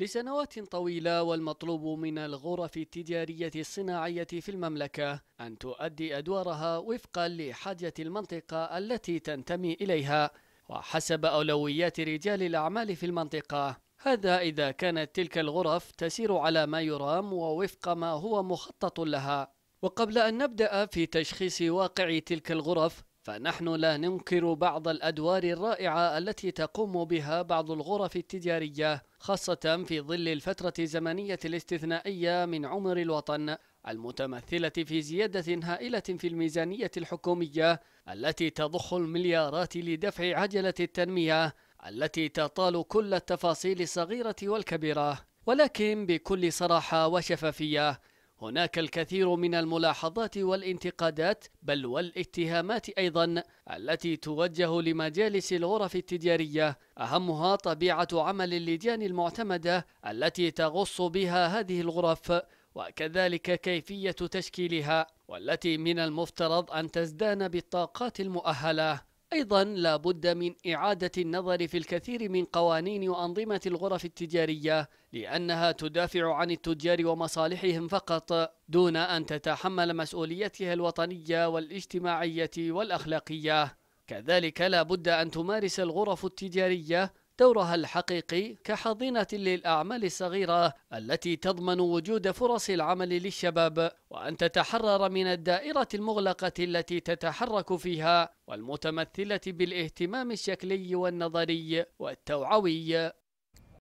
لسنوات طويلة والمطلوب من الغرف التجارية الصناعية في المملكة أن تؤدي أدوارها وفقا لحاجة المنطقة التي تنتمي إليها وحسب أولويات رجال الأعمال في المنطقة هذا إذا كانت تلك الغرف تسير على ما يرام ووفق ما هو مخطط لها وقبل أن نبدأ في تشخيص واقع تلك الغرف فنحن لا ننكر بعض الأدوار الرائعة التي تقوم بها بعض الغرف التجارية خاصة في ظل الفترة الزمنية الاستثنائية من عمر الوطن المتمثلة في زيادة هائلة في الميزانية الحكومية التي تضخ المليارات لدفع عجلة التنمية التي تطال كل التفاصيل الصغيرة والكبيرة ولكن بكل صراحة وشفافية هناك الكثير من الملاحظات والانتقادات بل والاتهامات ايضا التي توجه لمجالس الغرف التجاريه اهمها طبيعه عمل اللجان المعتمده التي تغص بها هذه الغرف وكذلك كيفيه تشكيلها والتي من المفترض ان تزدان بالطاقات المؤهله أيضا لابد من إعادة النظر في الكثير من قوانين وأنظمة الغرف التجارية لأنها تدافع عن التجار ومصالحهم فقط دون أن تتحمل مسؤوليتها الوطنية والاجتماعية والأخلاقية كذلك لا بد أن تمارس الغرف التجارية دورها الحقيقي كحظينة للأعمال الصغيرة التي تضمن وجود فرص العمل للشباب وأن تتحرر من الدائرة المغلقة التي تتحرك فيها والمتمثلة بالاهتمام الشكلي والنظري والتوعوي